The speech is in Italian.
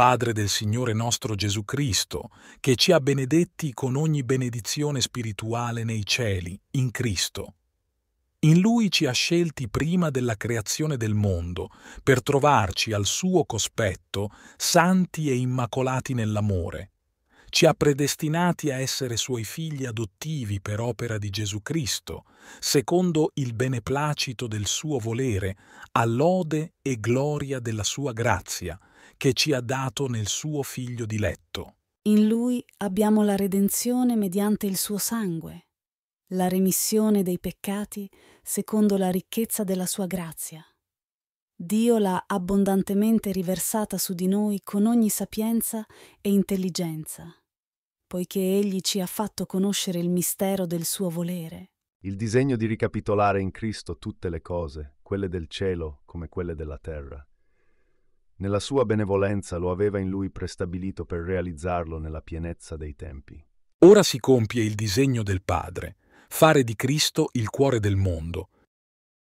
Padre del Signore nostro Gesù Cristo, che ci ha benedetti con ogni benedizione spirituale nei cieli, in Cristo. In Lui ci ha scelti prima della creazione del mondo, per trovarci al suo cospetto, santi e immacolati nell'amore, ci ha predestinati a essere suoi figli adottivi per opera di Gesù Cristo, secondo il beneplacito del suo volere, all'ode e gloria della sua grazia, che ci ha dato nel suo figlio diletto. In lui abbiamo la redenzione mediante il suo sangue, la remissione dei peccati secondo la ricchezza della sua grazia. Dio l'ha abbondantemente riversata su di noi con ogni sapienza e intelligenza poiché Egli ci ha fatto conoscere il mistero del suo volere. Il disegno di ricapitolare in Cristo tutte le cose, quelle del cielo come quelle della terra. Nella sua benevolenza lo aveva in lui prestabilito per realizzarlo nella pienezza dei tempi. Ora si compie il disegno del Padre, fare di Cristo il cuore del mondo,